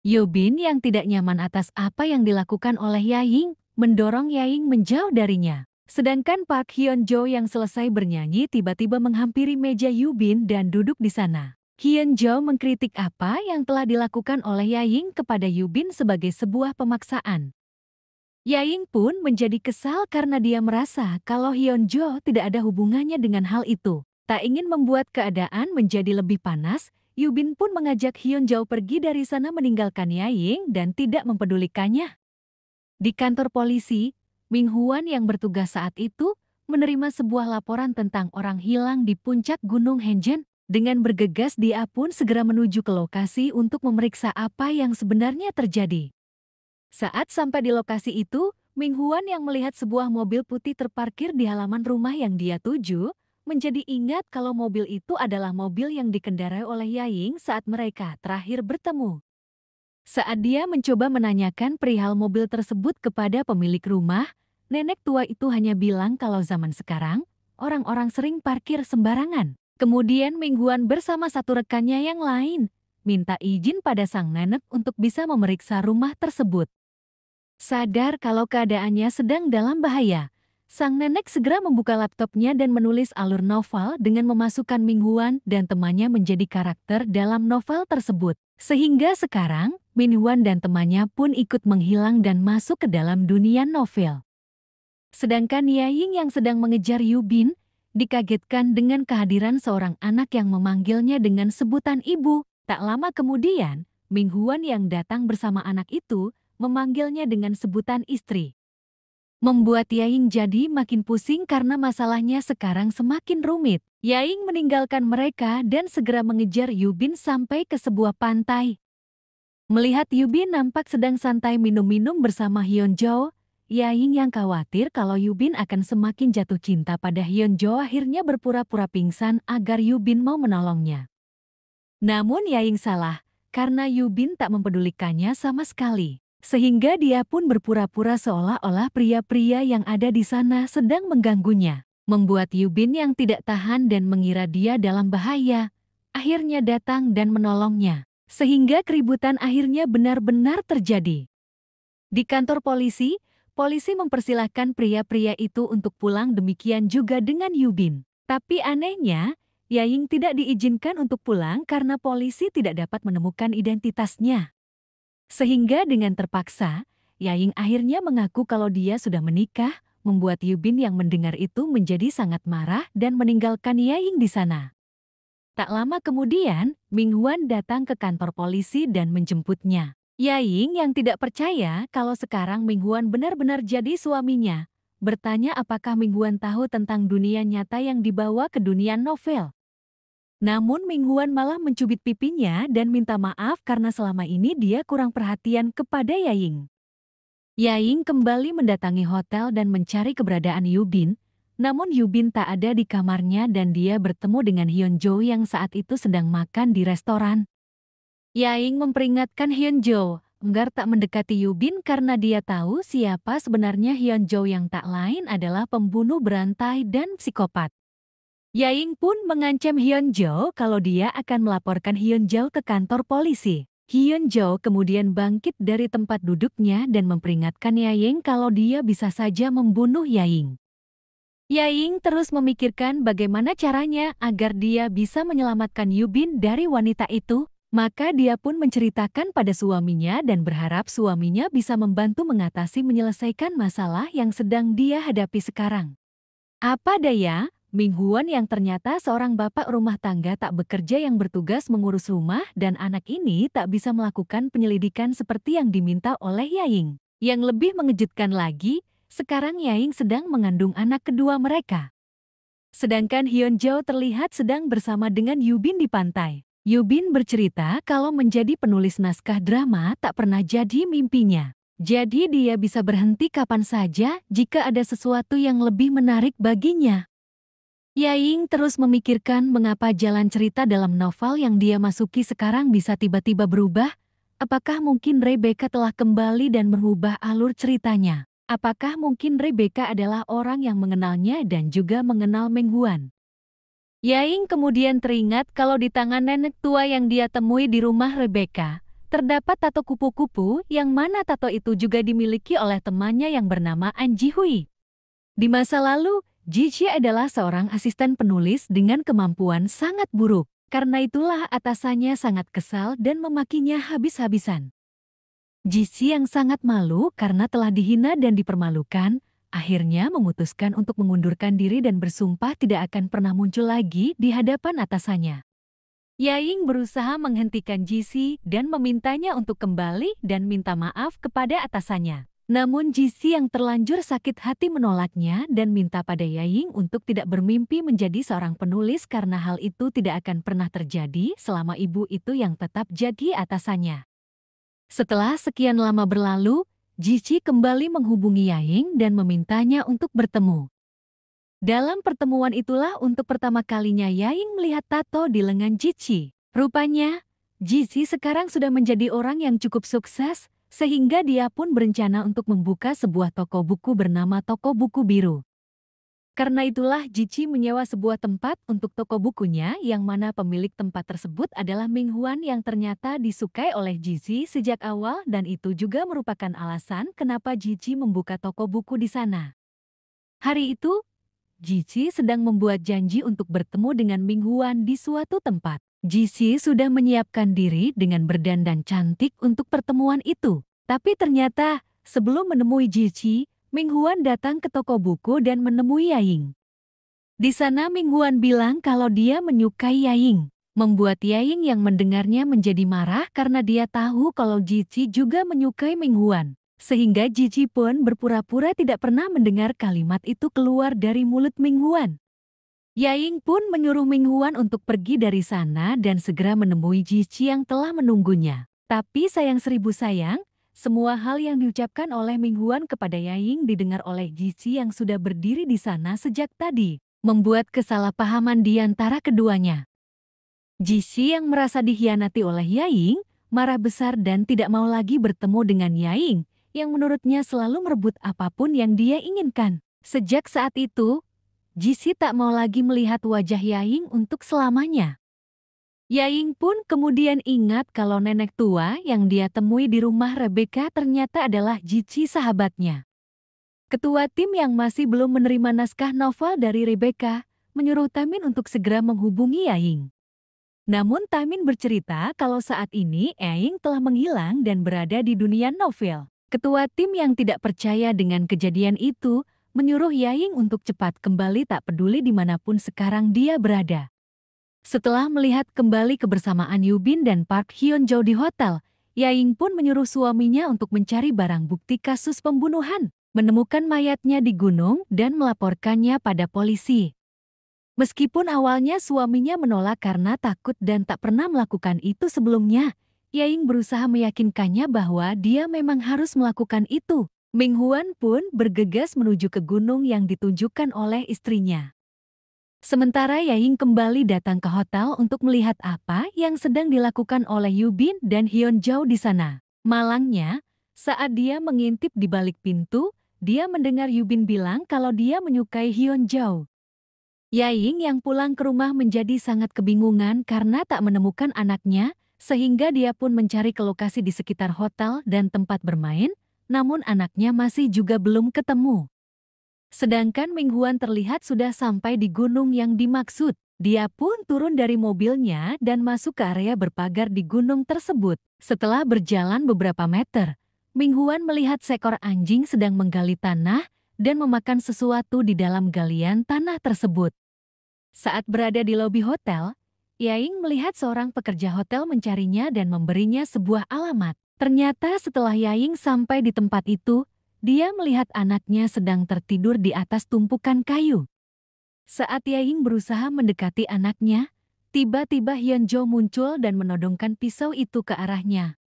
Yobin yang tidak nyaman atas apa yang dilakukan oleh Yaying, mendorong Yaying menjauh darinya. Sedangkan Park Hyun Jo yang selesai bernyanyi tiba-tiba menghampiri meja Yubin dan duduk di sana. Hyun Jo mengkritik apa yang telah dilakukan oleh Yaying kepada Yubin sebagai sebuah pemaksaan. Yaying pun menjadi kesal karena dia merasa kalau Hyun Jo tidak ada hubungannya dengan hal itu. Tak ingin membuat keadaan menjadi lebih panas, Yubin pun mengajak Hyun Jau pergi dari sana meninggalkan Yaying dan tidak mempedulikannya. Di kantor polisi, Ming Huan yang bertugas saat itu menerima sebuah laporan tentang orang hilang di puncak Gunung Henjen. Dengan bergegas dia pun segera menuju ke lokasi untuk memeriksa apa yang sebenarnya terjadi. Saat sampai di lokasi itu, Ming Huan yang melihat sebuah mobil putih terparkir di halaman rumah yang dia tuju, menjadi ingat kalau mobil itu adalah mobil yang dikendarai oleh Yaying saat mereka terakhir bertemu. Saat dia mencoba menanyakan perihal mobil tersebut kepada pemilik rumah, nenek tua itu hanya bilang kalau zaman sekarang, orang-orang sering parkir sembarangan. Kemudian mingguan bersama satu rekannya yang lain, minta izin pada sang nenek untuk bisa memeriksa rumah tersebut. Sadar kalau keadaannya sedang dalam bahaya, Sang nenek segera membuka laptopnya dan menulis alur novel dengan memasukkan Minghuan dan temannya menjadi karakter dalam novel tersebut. Sehingga sekarang, Minhuan dan temannya pun ikut menghilang dan masuk ke dalam dunia novel. Sedangkan Yaying yang sedang mengejar Yubin, dikagetkan dengan kehadiran seorang anak yang memanggilnya dengan sebutan ibu. Tak lama kemudian, Minghuan yang datang bersama anak itu memanggilnya dengan sebutan istri membuat Yaing jadi makin pusing karena masalahnya sekarang semakin rumit. Yaing meninggalkan mereka dan segera mengejar Yubin sampai ke sebuah pantai. Melihat Yubin nampak sedang santai minum-minum bersama Hyunjo, Yaing yang khawatir kalau Yubin akan semakin jatuh cinta pada Hyunjo akhirnya berpura-pura pingsan agar Yubin mau menolongnya. Namun Yaing salah, karena Yubin tak mempedulikannya sama sekali. Sehingga dia pun berpura-pura seolah-olah pria-pria yang ada di sana sedang mengganggunya. Membuat Yubin yang tidak tahan dan mengira dia dalam bahaya, akhirnya datang dan menolongnya. Sehingga keributan akhirnya benar-benar terjadi. Di kantor polisi, polisi mempersilahkan pria-pria itu untuk pulang demikian juga dengan Yubin. Tapi anehnya, Yaying tidak diizinkan untuk pulang karena polisi tidak dapat menemukan identitasnya. Sehingga dengan terpaksa, Yaying akhirnya mengaku kalau dia sudah menikah, membuat Yubin yang mendengar itu menjadi sangat marah dan meninggalkan Yaying di sana. Tak lama kemudian, Ming datang ke kantor polisi dan menjemputnya. Yaying yang tidak percaya kalau sekarang Ming benar-benar jadi suaminya, bertanya apakah Ming tahu tentang dunia nyata yang dibawa ke dunia novel. Namun Ming Huan malah mencubit pipinya dan minta maaf karena selama ini dia kurang perhatian kepada Yaying. Yaying kembali mendatangi hotel dan mencari keberadaan Yubin, namun Yubin tak ada di kamarnya dan dia bertemu dengan Hyun Jo yang saat itu sedang makan di restoran. Yaying memperingatkan Hyun Jo enggar tak mendekati Yubin karena dia tahu siapa sebenarnya Hyun Jo yang tak lain adalah pembunuh berantai dan psikopat. Yaing pun mengancam Hyun Jo kalau dia akan melaporkan Hyun Jo ke kantor polisi. Hyun Jo kemudian bangkit dari tempat duduknya dan memperingatkan Yaing kalau dia bisa saja membunuh Yaing. Yaing terus memikirkan bagaimana caranya agar dia bisa menyelamatkan Yubin dari wanita itu, maka dia pun menceritakan pada suaminya dan berharap suaminya bisa membantu mengatasi menyelesaikan masalah yang sedang dia hadapi sekarang. Apa daya, Mingguan yang ternyata seorang bapak rumah tangga tak bekerja yang bertugas mengurus rumah dan anak ini tak bisa melakukan penyelidikan seperti yang diminta oleh Yaying. Yang lebih mengejutkan lagi, sekarang Yaying sedang mengandung anak kedua mereka. Sedangkan Hyun Jo terlihat sedang bersama dengan Yubin di pantai. Yubin bercerita kalau menjadi penulis naskah drama tak pernah jadi mimpinya. Jadi dia bisa berhenti kapan saja jika ada sesuatu yang lebih menarik baginya. Yaying terus memikirkan mengapa jalan cerita dalam novel yang dia masuki sekarang bisa tiba-tiba berubah. Apakah mungkin Rebecca telah kembali dan merubah alur ceritanya? Apakah mungkin Rebecca adalah orang yang mengenalnya dan juga mengenal Mengguan? Huan? kemudian teringat kalau di tangan nenek tua yang dia temui di rumah Rebecca, terdapat tato kupu-kupu yang mana tato itu juga dimiliki oleh temannya yang bernama Anji Hui. Di masa lalu, Jiji adalah seorang asisten penulis dengan kemampuan sangat buruk, karena itulah atasannya sangat kesal dan memakinya habis-habisan. Jiji yang sangat malu karena telah dihina dan dipermalukan, akhirnya memutuskan untuk mengundurkan diri dan bersumpah tidak akan pernah muncul lagi di hadapan atasannya. Yaying berusaha menghentikan Jisi dan memintanya untuk kembali dan minta maaf kepada atasannya. Namun Jisi yang terlanjur sakit hati menolaknya dan minta pada Yaying untuk tidak bermimpi menjadi seorang penulis karena hal itu tidak akan pernah terjadi selama ibu itu yang tetap jadi atasannya. Setelah sekian lama berlalu, Jisi kembali menghubungi Yaying dan memintanya untuk bertemu. Dalam pertemuan itulah untuk pertama kalinya Yaying melihat tato di lengan Jisi. Rupanya, Jisi sekarang sudah menjadi orang yang cukup sukses, sehingga dia pun berencana untuk membuka sebuah toko buku bernama Toko Buku Biru. Karena itulah Jici menyewa sebuah tempat untuk toko bukunya yang mana pemilik tempat tersebut adalah Ming Huan yang ternyata disukai oleh Jici sejak awal dan itu juga merupakan alasan kenapa Jici membuka toko buku di sana. Hari itu, Jici sedang membuat janji untuk bertemu dengan Ming Huan di suatu tempat. JC sudah menyiapkan diri dengan berdandan cantik untuk pertemuan itu. Tapi ternyata, sebelum menemui JC, Ming Huan datang ke toko buku dan menemui Yaying. Di sana Ming Huan bilang kalau dia menyukai Yaying. Membuat Yaying yang mendengarnya menjadi marah karena dia tahu kalau Jiji juga menyukai Ming Huan. Sehingga Jiji pun berpura-pura tidak pernah mendengar kalimat itu keluar dari mulut Ming Huan. Yaying pun menyuruh Ming Huan untuk pergi dari sana dan segera menemui Ji yang telah menunggunya. Tapi sayang seribu sayang, semua hal yang diucapkan oleh Ming Huan kepada Yaying didengar oleh Ji yang sudah berdiri di sana sejak tadi, membuat kesalahpahaman di antara keduanya. Ji yang merasa dihianati oleh Yaying, marah besar dan tidak mau lagi bertemu dengan Yaying, yang menurutnya selalu merebut apapun yang dia inginkan. Sejak saat itu, Jisi tak mau lagi melihat wajah Yaying untuk selamanya. Yaying pun kemudian ingat kalau nenek tua yang dia temui di rumah Rebecca ternyata adalah Jici sahabatnya. Ketua tim yang masih belum menerima naskah novel dari Rebecca menyuruh Tamin untuk segera menghubungi Yaying. Namun Tamin bercerita kalau saat ini Yaing telah menghilang dan berada di dunia novel. Ketua tim yang tidak percaya dengan kejadian itu menyuruh Yaying untuk cepat kembali tak peduli dimanapun sekarang dia berada. Setelah melihat kembali kebersamaan Yubin dan Park Hyun Jo di hotel, Yaying pun menyuruh suaminya untuk mencari barang bukti kasus pembunuhan, menemukan mayatnya di gunung dan melaporkannya pada polisi. Meskipun awalnya suaminya menolak karena takut dan tak pernah melakukan itu sebelumnya, Yaying berusaha meyakinkannya bahwa dia memang harus melakukan itu. Ming Huan pun bergegas menuju ke gunung yang ditunjukkan oleh istrinya. Sementara Yaying kembali datang ke hotel untuk melihat apa yang sedang dilakukan oleh Yubin dan Hyun di sana. Malangnya, saat dia mengintip di balik pintu, dia mendengar Yubin bilang kalau dia menyukai Hyun Zhao. Yaying yang pulang ke rumah menjadi sangat kebingungan karena tak menemukan anaknya, sehingga dia pun mencari ke lokasi di sekitar hotel dan tempat bermain, namun anaknya masih juga belum ketemu. Sedangkan Ming Huan terlihat sudah sampai di gunung yang dimaksud. Dia pun turun dari mobilnya dan masuk ke area berpagar di gunung tersebut. Setelah berjalan beberapa meter, Ming Huan melihat seekor anjing sedang menggali tanah dan memakan sesuatu di dalam galian tanah tersebut. Saat berada di lobi hotel, Yaing melihat seorang pekerja hotel mencarinya dan memberinya sebuah alamat. Ternyata setelah Yaying sampai di tempat itu, dia melihat anaknya sedang tertidur di atas tumpukan kayu. Saat Yaying berusaha mendekati anaknya, tiba-tiba Hyunjo muncul dan menodongkan pisau itu ke arahnya.